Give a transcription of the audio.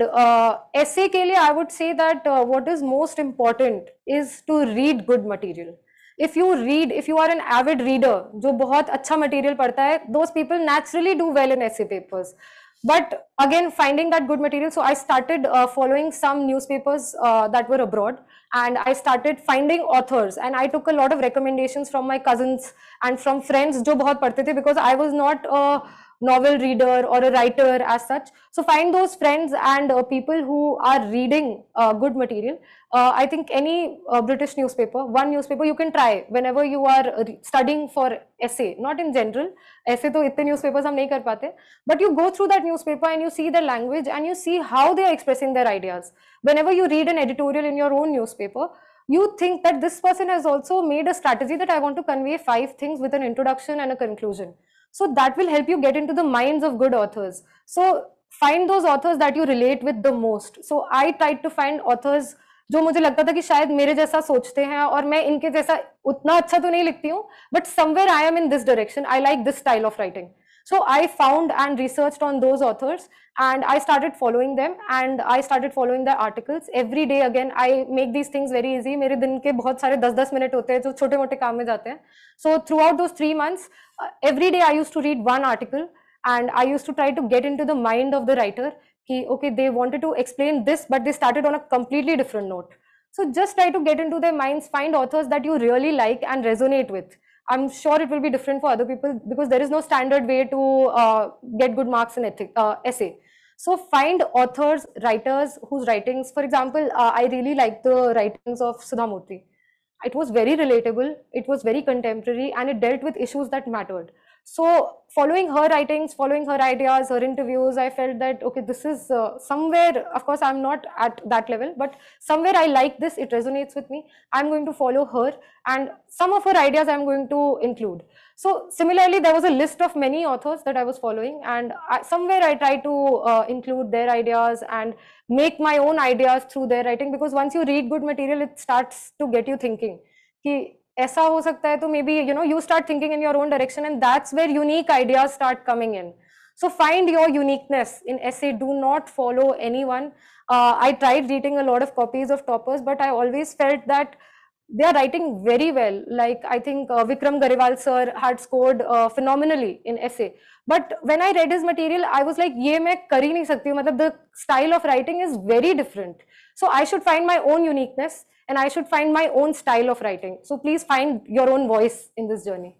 uh, essay ke liye, I would say that uh, what is most important is to read good material. If you read, if you are an avid reader, जो बहुत अच्छा material पढ़ता है, those people naturally do well in essay papers. But again, finding that good material, so I started uh, following some newspapers uh, that were abroad, and I started finding authors, and I took a lot of recommendations from my cousins and from friends जो बहुत पढ़ते थे because I was not uh, novel reader or a writer as such. So find those friends and uh, people who are reading uh, good material. Uh, I think any uh, British newspaper, one newspaper you can try whenever you are uh, studying for essay, not in general. Essay to itte newspapers hum nahi kar pate. But you go through that newspaper and you see their language and you see how they are expressing their ideas. Whenever you read an editorial in your own newspaper, you think that this person has also made a strategy that I want to convey five things with an introduction and a conclusion. So that will help you get into the minds of good authors. So find those authors that you relate with the most. So I tried to find authors जो मुझे लगता था कि शायद मेरे जैसा सोचते हैं और मैं इनके जैसा उतना अच्छा तो नहीं लिखती हूँ but somewhere I am in this direction I like this style of writing So I found and researched on those authors and I started following them and I started following their articles. Every day again, I make these things very easy. मेरे दिन के बहुत सारे 10-10 minute होते हैं जो छोटे So throughout those three months, uh, every day I used to read one article and I used to try to get into the mind of the writer. okay, they wanted to explain this, but they started on a completely different note. So just try to get into their minds, find authors that you really like and resonate with. I'm sure it will be different for other people because there is no standard way to uh, get good marks in ethic, uh, essay. So find authors, writers whose writings, for example, uh, I really like the writings of Sudha Murthy. It was very relatable, it was very contemporary, and it dealt with issues that mattered. So following her writings, following her ideas, her interviews, I felt that, okay, this is uh, somewhere, of course, I'm not at that level, but somewhere I like this, it resonates with me. I'm going to follow her and some of her ideas I'm going to include. So similarly, there was a list of many authors that I was following and I, somewhere I try to uh, include their ideas and make my own ideas through their writing because once you read good material, it starts to get you thinking. ऐसा हो सकता है तो maybe you know you start thinking in your own direction and that's where unique ideas start coming in so find your uniqueness in S A do not follow anyone I try reading a lot of copies of toppers but I always felt that they are writing very well like I think Vikram Grewal sir had scored phenomenally in S A but when I red is material I was like ये मैं कर ही नहीं सकती हूँ मतलब the style of writing is very different so I should find my own uniqueness and I should find my own style of writing. So please find your own voice in this journey.